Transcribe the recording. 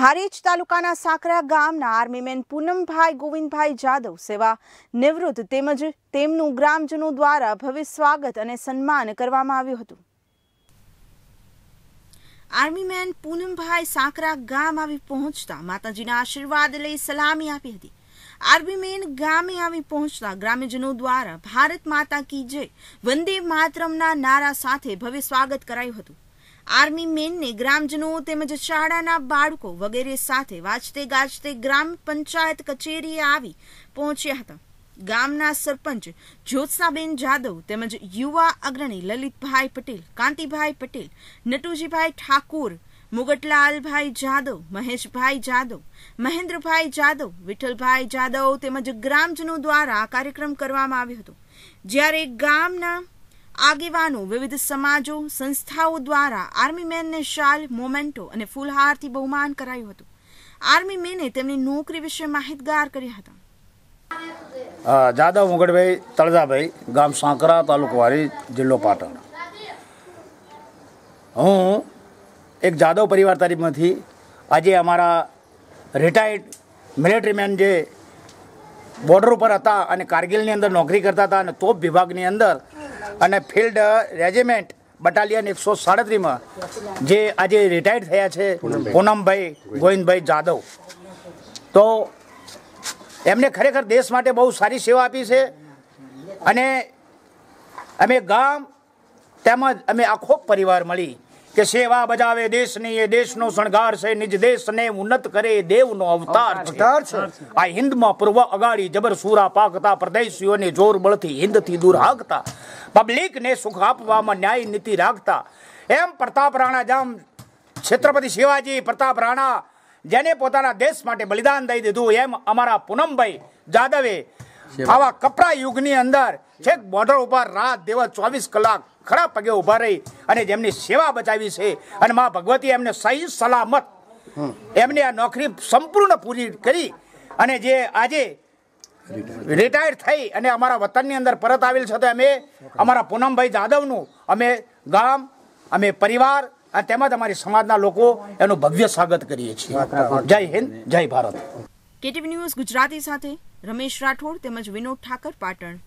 હારીજ તાલુકાના સાકરા ગામના આર્મીમેન પૂનમભાઈ ગોવિંદભાઈ જાદવ સેવા નિવૃત્ત તેમજ તેમનું ગ્રામજનો દ્વારા ભવ્ય સ્વાગત અને સન્માન કરવામાં આવ્યું હતું આર્મીમેન પૂનમભાઈ સાંકરા ગામ આવી પહોંચતા માતાજીના આશીર્વાદ લઈ સલામી આપી હતી આર્મીમેન ગામે આવી પહોંચતા ગ્રામ્યજનો દ્વારા ભારત માતા કી જય વંદે માતરમના નારા સાથે ભવ્ય સ્વાગત કરાયું હતું આર્મી મેનને ગ્રામજનો તેમજ શાળાના બાળકો વગેરે સાથે વાજતે ગાજતે ગ્રામ પંચાયત કચેરીએ આવી પહોંચ્યા હતા ગામના સરપંચ જ્યોત્સાબેન જાદવ તેમજ યુવા અગ્રણી લલિતભાઈ પટેલ કાંતિભાઈ પટેલ નટુજીભાઈ ઠાકુર મુગટલાલભાઈ જાદવ મહેશભાઈ જાદવ મહેન્દ્રભાઈ જાદવ વિઠ્ઠલભાઈ જાદવ તેમજ ગ્રામજનો દ્વારા આ કાર્યક્રમ કરવામાં આવ્યો હતો જ્યારે ગામના આગેવાનો વિવિધ સમાજો સંસ્થાઓ દ્વારા આર્મી મેનને શાલ મોમેન્ટો અને ફૂલહારથી બહુમાન કરાયું હતું આર્મી મેને તેમની નોકરી વિશે માહિતગાર કર્યા હતા જાદવ મુગડભાઈ તળજાભાઈ ગામ સાંકરા તાલુકવારી જિલ્લો પાટણ હું એક જાદવ પરિવાર તરીફમાંથી આજે અમારા રિટાયર્ડ મિલિટરી મેન જે બોર્ડર ઉપર હતા અને કારગિલની અંદર નોકરી કરતા હતા અને તોપ વિભાગની અંદર અને ફિલ્ડ રેજિમેન્ટ બટાલિયન એકસો સાડત્રીસમાં જે આજે રિટાયર થયા છે પૂનમભાઈ ગોવિંદભાઈ જાદવ તો એમને ખરેખર દેશ માટે બહુ સારી સેવા આપી છે અને અમે ગામ તેમજ અમે આખો પરિવાર મળી કે સેવા બજાવે દેશની એ દેશનો શણગાર છે નિજ દેશને ઉન્નત કરે દેવનો અવતાર છે આ હિન્દમાં પૂર્વ અગાડી જબર સુરા પાકતા પ્રદેશીઓને જોર બળથી હિન્દથી દૂર હાકતા પબ્લિકને સુખ આપવામાં ન્યાય નીતિ રાખતા એમ પ્રતાપ રાણા જામ છત્રપતિ શિવાજી પ્રતાપ રાણા જેને પોતાના દેશ માટે બલિદાન દઈ દીધું એમ અમારા પૂનમભાઈ જાદવે આવા કપરા યુગની અંદર છેક બોર્ડર ઉપર રાત દેવા ચોવીસ કલાક ખરા પગે ઉભા રહી અને જેમની સેવા બચાવી છે અને મા ભગવતી એમને સહી સલામત એમની આ નોકરી સંપૂર્ણ પૂરી કરી અને જે આજે રિટાયર થઈ અને અમારા વતનની અંદર પરત આવેલ છે તો અમે અમારા પૂનમભાઈ જાદવનું અમે ગામ અમે પરિવાર અને તેમજ અમારી સમાજના લોકો એનું ભવ્ય સ્વાગત કરીએ છીએ જય હિન્દ જય ભારત કેટીવી ન્યૂઝ ગુજરાતી સાથે રમેશ રાઠોડ તેમજ વિનોદ ઠાકર પાટણ